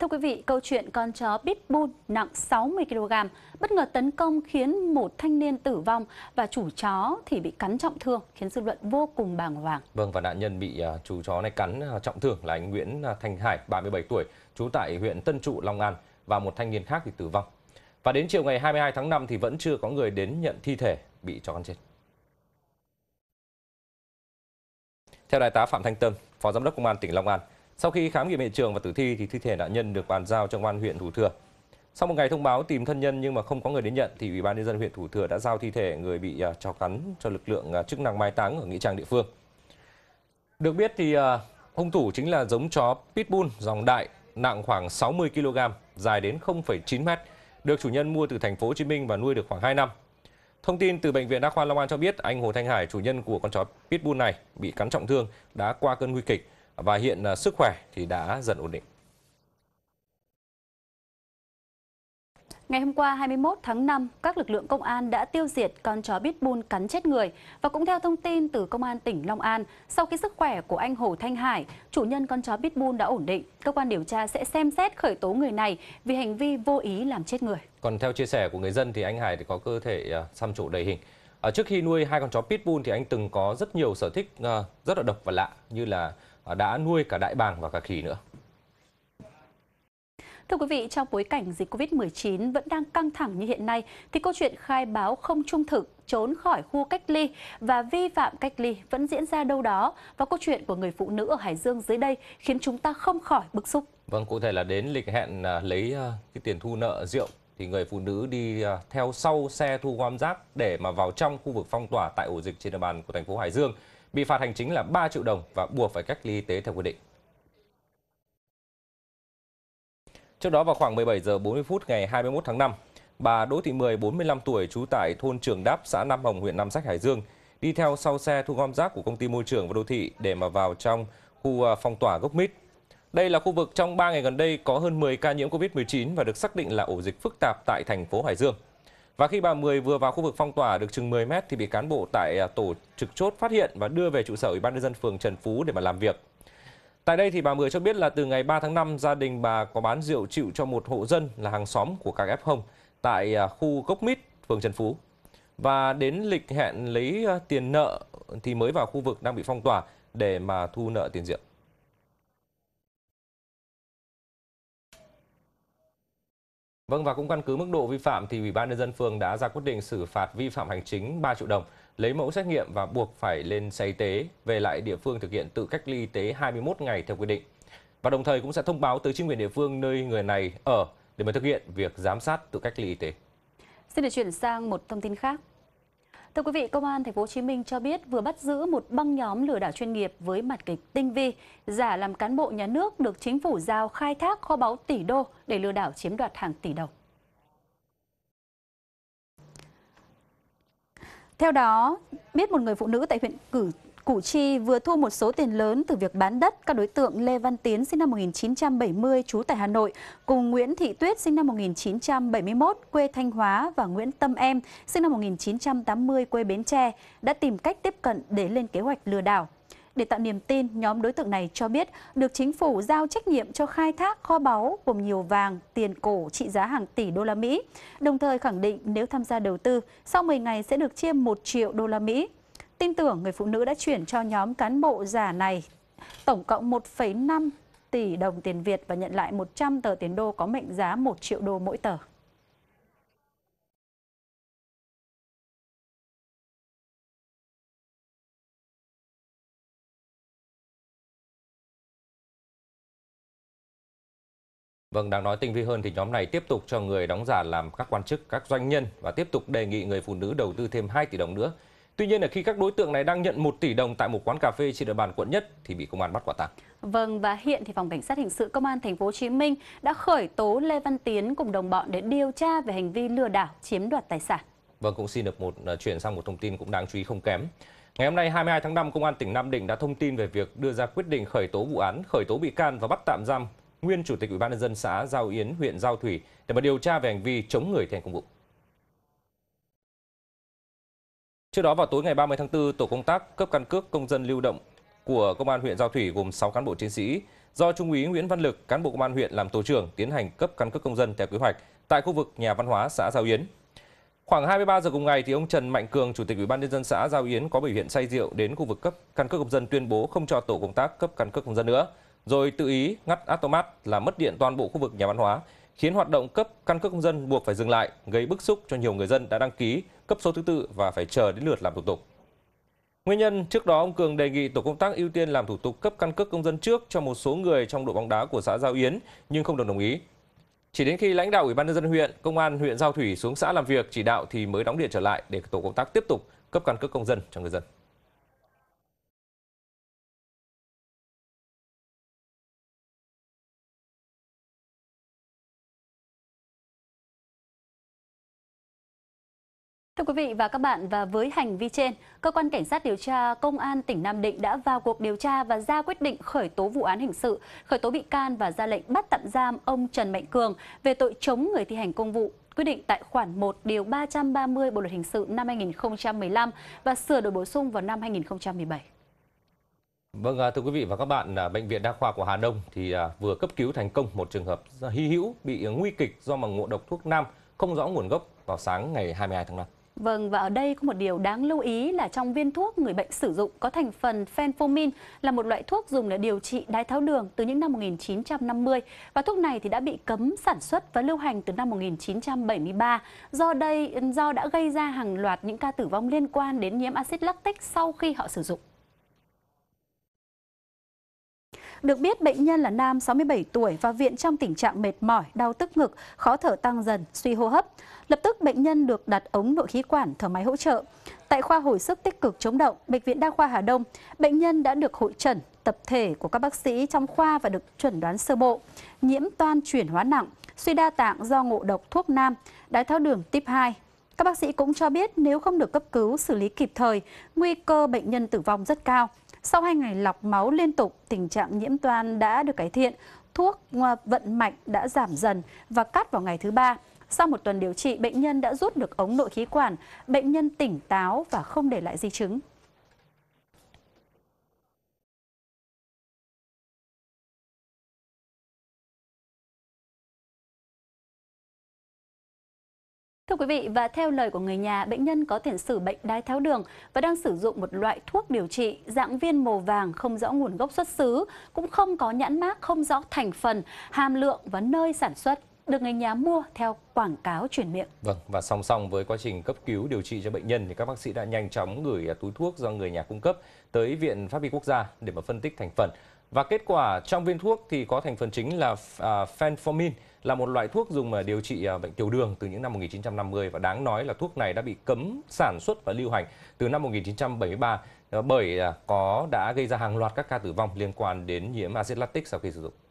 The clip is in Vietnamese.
Thưa quý vị, câu chuyện con chó Pitbull nặng 60 kg bất ngờ tấn công khiến một thanh niên tử vong và chủ chó thì bị cắn trọng thương khiến dư luận vô cùng bàng hoàng. Vâng và nạn nhân bị uh, à, chú chó này cắn à, trọng thương là anh Nguyễn à, Thanh Hải, 37 tuổi, trú tại huyện Tân Trụ, Long An và một thanh niên khác thì tử vong. Và đến chiều ngày 22 tháng 5 thì vẫn chưa có người đến nhận thi thể bị chó cắn chết. Theo đại tá Phạm Thanh Tâm, Phó Giám đốc Công an tỉnh Long An, sau khi khám nghiệm hiện trường và tử thi thì thi thể nạn nhân được bàn giao cho công an huyện Thủ Thừa. Sau một ngày thông báo tìm thân nhân nhưng mà không có người đến nhận thì Ủy ban nhân dân huyện Thủ Thừa đã giao thi thể người bị à, chó cắn cho lực lượng à, chức năng mai táng ở nghĩa trang địa phương. Được biết thì à, hung thủ chính là giống chó pitbull dòng đại nặng khoảng 60 kg, dài đến 0,9 m, được chủ nhân mua từ thành phố Hồ Chí Minh và nuôi được khoảng 2 năm. Thông tin từ bệnh viện Đa khoa Long An cho biết anh Hồ Thanh Hải, chủ nhân của con chó pitbull này bị cắn trọng thương đã qua cơn nguy kịch và hiện à, sức khỏe thì đã dần ổn định. Ngày hôm qua 21 tháng 5, các lực lượng công an đã tiêu diệt con chó pitbull cắn chết người. Và cũng theo thông tin từ công an tỉnh Long An, sau khi sức khỏe của anh Hồ Thanh Hải, chủ nhân con chó pitbull đã ổn định, cơ quan điều tra sẽ xem xét khởi tố người này vì hành vi vô ý làm chết người. Còn theo chia sẻ của người dân thì anh Hải thì có cơ thể à, xăm trổ đầy hình. À, trước khi nuôi hai con chó pitbull thì anh từng có rất nhiều sở thích à, rất là độc và lạ như là Ờ, đã nuôi cả đại bàng và cả khỉ nữa. Thưa quý vị, trong bối cảnh dịch COVID-19 vẫn đang căng thẳng như hiện nay, thì câu chuyện khai báo không trung thực, trốn khỏi khu cách ly và vi phạm cách ly vẫn diễn ra đâu đó. Và câu chuyện của người phụ nữ ở Hải Dương dưới đây khiến chúng ta không khỏi bức xúc. Vâng, cụ thể là đến lịch hẹn à, lấy à, cái tiền thu nợ rượu thì người phụ nữ đi à, theo sau xe thu gom rác để mà vào trong khu vực phong tỏa tại ổ dịch trên địa bàn của thành phố Hải Dương bị phạt hành chính là 3 triệu đồng và buộc phải cách ly y tế theo quy định. Trước đó vào khoảng 17 giờ 40 phút ngày 21 tháng 5, bà Đỗ Thị Mười, 45 tuổi, trú tại thôn Trường Đáp, xã Nam Hồng, huyện Nam Sách, Hải Dương, đi theo sau xe thu gom rác của công ty môi trường và đô thị để mà vào trong khu à, phong tỏa gốc mít. Đây là khu vực trong 3 ngày gần đây có hơn 10 ca nhiễm COVID-19 và được xác định là ổ dịch phức tạp tại thành phố Hải Dương. Và khi bà Mười vừa vào khu vực phong tỏa được chừng 10 mét thì bị cán bộ tại à, tổ trực chốt phát hiện và đưa về trụ sở Ủy ban nhân dân phường Trần Phú để mà làm việc. Tại đây thì bà Mười cho biết là từ ngày 3 tháng 5 gia đình bà có bán rượu chịu cho một hộ dân là hàng xóm của các F0 tại à, khu Cốc Mít, phường Trần Phú. Và đến lịch hẹn lấy à, tiền nợ thì mới vào khu vực đang bị phong tỏa để mà thu nợ tiền rượu. Vâng và cũng căn cứ mức độ vi phạm thì Ủy ban nhân dân phường đã ra quyết định xử phạt vi phạm hành chính 3 triệu đồng, lấy mẫu xét nghiệm và buộc phải lên xe y tế về lại địa phương thực hiện tự cách ly y tế 21 ngày theo quy định. Và đồng thời cũng sẽ thông báo tới chính quyền địa phương nơi người này ở để mà thực hiện việc giám sát tự cách ly y tế. Xin được chuyển sang một thông tin khác. Thưa quý vị, Công an thành phố Hồ Chí Minh cho biết vừa bắt giữ một băng nhóm lừa đảo chuyên nghiệp với mặt kịch tinh vi, giả làm cán bộ nhà nước được chính phủ giao khai thác kho báu tỷ đô để lừa đảo chiếm đoạt hàng tỷ đồng. Theo đó, biết một người phụ nữ tại huyện Cử Củ Chi vừa thu một số tiền lớn từ việc bán đất các đối tượng Lê Văn Tiến sinh năm 1970 trú tại Hà Nội cùng Nguyễn Thị Tuyết sinh năm 1971 quê Thanh Hóa và Nguyễn Tâm Em sinh năm 1980 quê Bến Tre đã tìm cách tiếp cận để lên kế hoạch lừa đảo. Để tạo niềm tin, nhóm đối tượng này cho biết được chính phủ giao trách nhiệm cho khai thác kho báu gồm nhiều vàng, tiền cổ trị giá hàng tỷ đô la Mỹ. Đồng thời khẳng định nếu tham gia đầu tư, sau 10 ngày sẽ được chia 1 triệu đô la Mỹ. Tin tưởng người phụ nữ đã chuyển cho nhóm cán bộ giả này tổng cộng 1,5 tỷ đồng tiền Việt và nhận lại 100 tờ tiền đô có mệnh giá 1 triệu đô mỗi tờ. Vâng, đang nói tinh vi hơn thì nhóm này tiếp tục cho người đóng giả làm các quan chức, các doanh nhân và tiếp tục đề nghị người phụ nữ đầu tư thêm 2 tỷ đồng nữa Tuy nhiên là khi các đối tượng này đang nhận 1 tỷ đồng tại một quán cà phê trên địa bàn quận Nhất thì bị công an bắt quả tang. Vâng và hiện thì phòng cảnh sát hình sự công an thành phố Hồ Chí Minh đã khởi tố Lê Văn Tiến cùng đồng bọn để điều tra về hành vi lừa đảo chiếm đoạt tài sản. Vâng cũng xin được một ờ, chuyển sang một thông tin cũng đáng chú ý không kém. Ngày hôm nay 22 tháng 5, Công an tỉnh Nam Định đã thông tin về việc đưa ra quyết định khởi tố vụ án, khởi tố bị can và bắt tạm giam nguyên Chủ tịch Ủy ban nhân dân xã Giao Yến, huyện Giao Thủy để mà điều tra về hành vi chống người thi hành công vụ. Trước đó vào tối ngày 30 tháng 4, tổ công tác cấp căn cước công dân lưu động của công an huyện Giao Thủy gồm 6 cán bộ chiến sĩ do trung úy Nguyễn Văn Lực, cán bộ công an huyện làm tổ trưởng tiến hành cấp căn cước công dân theo kế hoạch tại khu vực nhà văn hóa xã Giao Yến. Khoảng 23 giờ cùng ngày thì ông Trần Mạnh Cường, chủ tịch Ủy ban nhân dân xã Giao Yến có biểu hiện say rượu đến khu vực cấp căn cước công dân tuyên bố không cho tổ công tác cấp căn cước công dân nữa, rồi tự ý ngắt automat là mất điện toàn bộ khu vực nhà văn hóa, khiến hoạt động cấp căn cước công dân buộc phải dừng lại, gây bức xúc cho nhiều người dân đã đăng ký cấp số thứ tự và phải chờ đến lượt làm thủ tục. Nguyên nhân trước đó ông Cường đề nghị tổ công tác ưu tiên làm thủ tục cấp căn cước công dân trước cho một số người trong đội bóng đá của xã Giao Yến nhưng không được đồng ý. Chỉ đến khi lãnh đạo Ủy ban nhân dân huyện, công an huyện Giao Thủy xuống xã làm việc chỉ đạo thì mới đóng điện trở lại để tổ công tác tiếp tục cấp căn cước công dân cho người dân. Thưa quý vị và các bạn, và với hành vi trên, cơ quan cảnh sát điều tra công an tỉnh Nam Định đã vào cuộc điều tra và ra quyết định khởi tố vụ án hình sự, khởi tố bị can và ra lệnh bắt tạm giam ông Trần Mạnh Cường về tội chống người thi hành công vụ quy định tại khoản 1 điều 330 Bộ luật hình sự năm 2015 và sửa đổi bổ sung vào năm 2017. Vâng, à, thưa quý vị và các bạn, à, Bệnh viện Đa khoa của Hà Đông thì à, vừa cấp cứu thành công một trường hợp hy hữu bị nguy kịch do mà ngộ độc thuốc nam không rõ nguồn gốc vào sáng ngày 22 tháng 5. Vâng, và ở đây có một điều đáng lưu ý là trong viên thuốc người bệnh sử dụng có thành phần phenformin là một loại thuốc dùng để điều trị đái tháo đường từ những năm 1950 và thuốc này thì đã bị cấm sản xuất và lưu hành từ năm 1973. Do đây do đã gây ra hàng loạt những ca tử vong liên quan đến nhiễm axit lactic sau khi họ sử dụng. Được biết, bệnh nhân là nam 67 tuổi và viện trong tình trạng mệt mỏi, đau tức ngực, khó thở tăng dần, suy hô hấp. Lập tức bệnh nhân được đặt ống nội khí quản thở máy hỗ trợ. Tại khoa hồi sức tích cực chống động, Bệnh viện Đa khoa Hà Đông, bệnh nhân đã được hội trần tập thể của các bác sĩ trong khoa và được chuẩn đoán sơ bộ. Nhiễm toan chuyển hóa nặng, suy đa tạng do ngộ độc thuốc nam, đái tháo đường tiếp 2. Các bác sĩ cũng cho biết nếu không được cấp cứu xử lý kịp thời, nguy cơ bệnh nhân tử vong rất cao. Sau hai ngày lọc máu liên tục, tình trạng nhiễm toan đã được cải thiện, thuốc ờ, vận mạch đã giảm dần và cắt vào ngày thứ ba. Sau một tuần điều trị, bệnh nhân đã rút được ống nội khí quản, bệnh nhân tỉnh táo và không để lại di chứng. Thưa quý vị, và theo lời của người nhà, bệnh nhân có tiền sử bệnh đái tháo đường và đang sử dụng một loại thuốc điều trị dạng viên màu vàng không rõ nguồn gốc xuất xứ, cũng không có nhãn mác, không rõ thành phần, hàm lượng và nơi sản xuất được người nhà mua theo quảng cáo truyền miệng. Vâng, và song song với quá trình cấp cứu điều trị cho bệnh nhân thì các bác sĩ đã nhanh chóng gửi túi thuốc do người nhà cung cấp tới Viện Pháp y Quốc gia để mà phân tích thành phần. Và kết quả trong viên thuốc thì có thành phần chính là phenformin, à, là một loại thuốc dùng mà điều trị à, bệnh tiểu đường từ những năm 1950 và đáng nói là thuốc này đã bị cấm sản xuất và lưu hành từ năm 1973 à, bởi à, có đã gây ra hàng loạt các ca tử vong liên quan đến nhiễm axit lactic sau khi sử dụng.